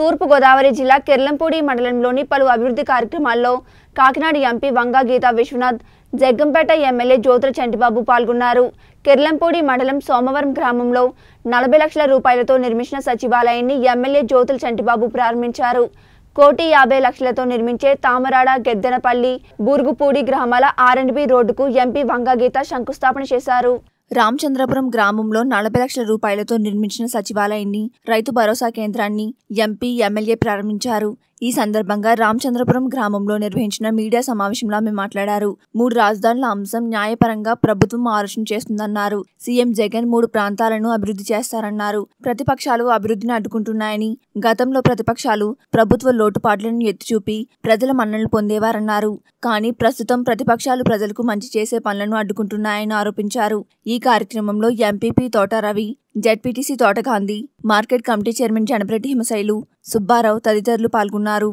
తూర్పుగోదావరి జిల్లా కెర్లంపూడి మండలంలోని పలు అభివృద్ధి కార్యక్రమాల్లో కాకినాడ ఎంపీ వంగా గీతా విశ్వనాథ్ జగ్గంపేట ఎమ్మెల్యే జ్యోతుల చంటిబాబు పాల్గొన్నారు కెర్లంపూడి మండలం సోమవరం గ్రామంలో నలభై లక్షల రూపాయలతో నిర్మించిన సచివాలయాన్ని ఎమ్మెల్యే జ్యోతుల చంటిబాబు ప్రారంభించారు కోటి యాభై లక్షలతో నిర్మించే తామరాడ గెద్దెనపల్లి బూరుగుపూడి గ్రామాల ఆర్ఎండ్బి రోడ్డుకు ఎంపీ వంగా గీత శంకుస్థాపన చేశారు రామచంద్రపురం గ్రామంలో నలభై లక్షల రూపాయలతో నిర్మించిన సచివాలయాన్ని రైతు భరోసా కేంద్రాన్ని ఎంపీ ఎమ్మెల్యే ప్రారంభించారు ఈ సందర్భంగా రామచంద్రపురం గ్రామంలో నిర్వహించిన మీడియా సమావేశంలో ఆమె మాట్లాడారు మూడు రాజధానుల అంశం న్యాయపరంగా ప్రభుత్వం ఆలోచన చేస్తుందన్నారు సీఎం జగన్ మూడు ప్రాంతాలను అభివృద్ధి చేస్తారన్నారు ప్రతిపక్షాలు అభివృద్ధిని అడ్డుకుంటున్నాయని గతంలో ప్రతిపక్షాలు ప్రభుత్వ లోటుపాట్లను ఎత్తిచూపి ప్రజల మన్నలు పొందేవారన్నారు కానీ ప్రస్తుతం ప్రతిపక్షాలు ప్రజలకు మంచి చేసే పనులను అడ్డుకుంటున్నాయని ఆరోపించారు ఈ కార్యక్రమంలో MPP Thota Ravi ZPTC Thotagandhi market committee chairman Janapareddy Himasailu Subbarao తదితరులు పాల్గొన్నారు